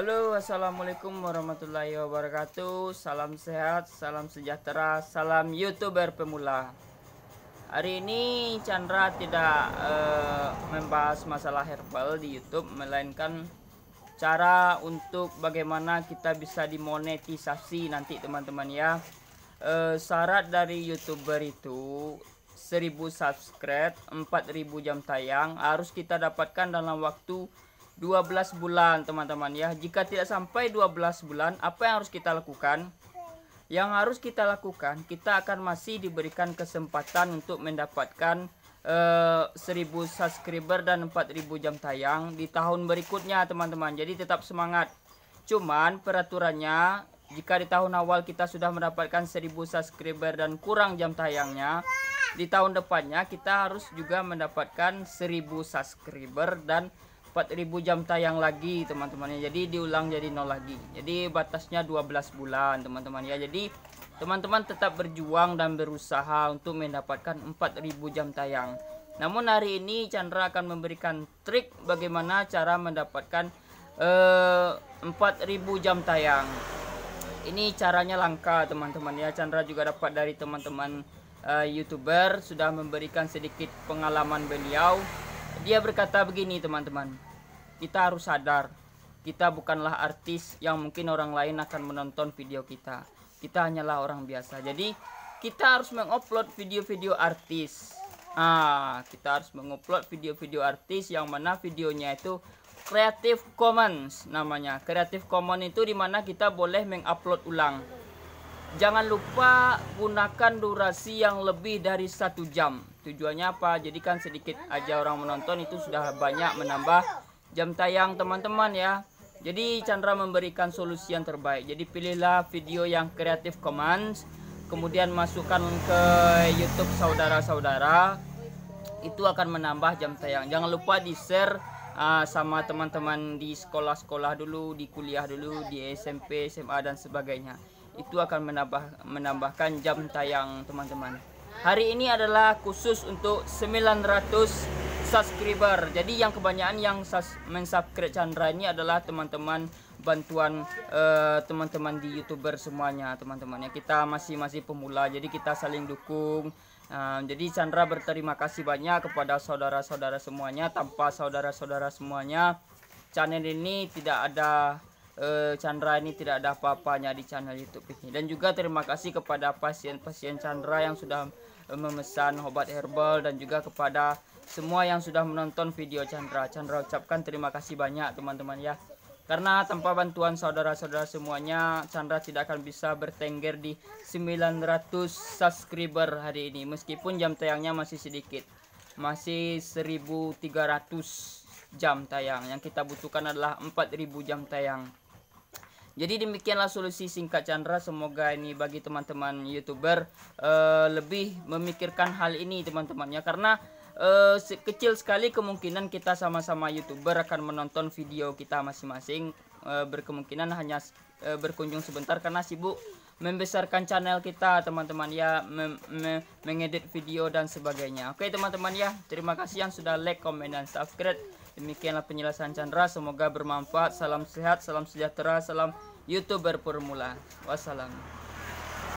Halo, assalamualaikum warahmatullahi wabarakatuh. Salam sehat, salam sejahtera, salam youtuber pemula. Hari ini Chandra tidak uh, membahas masalah herbal di YouTube, melainkan cara untuk bagaimana kita bisa dimonetisasi nanti teman-teman ya. Uh, syarat dari youtuber itu 1000 subscribe, 4000 jam tayang harus kita dapatkan dalam waktu 12 bulan teman-teman ya jika tidak sampai 12 bulan apa yang harus kita lakukan yang harus kita lakukan kita akan masih diberikan kesempatan untuk mendapatkan uh, eh, 1000 subscriber dan 4000 jam tayang di tahun berikutnya teman-teman jadi tetap semangat cuman peraturannya jika di tahun awal kita sudah mendapatkan 1000 subscriber dan kurang jam tayangnya di tahun depannya kita harus juga mendapatkan 1000 subscriber dan 4000 jam tayang lagi teman-teman ya jadi diulang jadi nol lagi jadi batasnya 12 bulan teman-teman ya jadi teman-teman tetap berjuang dan berusaha untuk mendapatkan 4000 jam tayang namun hari ini Chandra akan memberikan trik bagaimana cara mendapatkan eh, 4000 jam tayang ini caranya langka teman-teman ya Chandra juga dapat dari teman-teman eh, youtuber sudah memberikan sedikit pengalaman beliau dia berkata begini teman-teman, kita harus sadar, kita bukanlah artis yang mungkin orang lain akan menonton video kita. Kita hanyalah orang biasa. Jadi kita harus mengupload video-video artis. Ah, kita harus mengupload video-video artis yang mana videonya itu Creative Commons namanya. Creative Commons itu dimana kita boleh mengupload ulang. Jangan lupa gunakan durasi yang lebih dari satu jam tujuannya apa jadi kan sedikit aja orang menonton itu sudah banyak menambah jam tayang teman-teman ya jadi Chandra memberikan solusi yang terbaik jadi pilihlah video yang kreatif commands kemudian masukkan ke YouTube saudara-saudara itu akan menambah jam tayang jangan lupa di share uh, ah, sama teman-teman di sekolah-sekolah dulu di kuliah dulu di SMP SMA dan sebagainya itu akan menambah menambahkan jam tayang teman-teman Hari ini adalah khusus untuk 900 subscriber. Jadi yang kebanyakan yang mensubscribe Chandra ini adalah teman-teman bantuan eh, teman-teman uh, di youtuber semuanya teman temannya kita masih masih pemula jadi kita saling dukung uh, jadi Chandra berterima kasih banyak kepada saudara-saudara semuanya tanpa saudara-saudara semuanya channel ini tidak ada uh, Chandra ini tidak ada apa-apanya di channel YouTube ini dan juga terima kasih kepada pasien-pasien Chandra yang sudah memesan obat herbal dan juga kepada semua yang sudah menonton video Chandra. Chandra ucapkan terima kasih banyak teman-teman ya. Karena tanpa bantuan saudara-saudara semuanya, Chandra tidak akan bisa bertengger di 900 subscriber hari ini. Meskipun jam tayangnya masih sedikit. Masih 1300 jam tayang. Yang kita butuhkan adalah 4000 jam tayang. Jadi demikianlah solusi singkat Chandra. Semoga ini bagi teman-teman youtuber uh, lebih memikirkan hal ini teman-temannya karena uh, kecil sekali kemungkinan kita sama-sama youtuber akan menonton video kita masing-masing uh, berkemungkinan hanya uh, berkunjung sebentar karena sibuk membesarkan channel kita teman-teman ya mengedit video dan sebagainya oke teman-teman ya terima kasih yang sudah like comment dan subscribe Demikianlah penjelasan Chandra, semoga bermanfaat. Salam sehat, salam sejahtera, salam YouTuber purmula. Wassalam.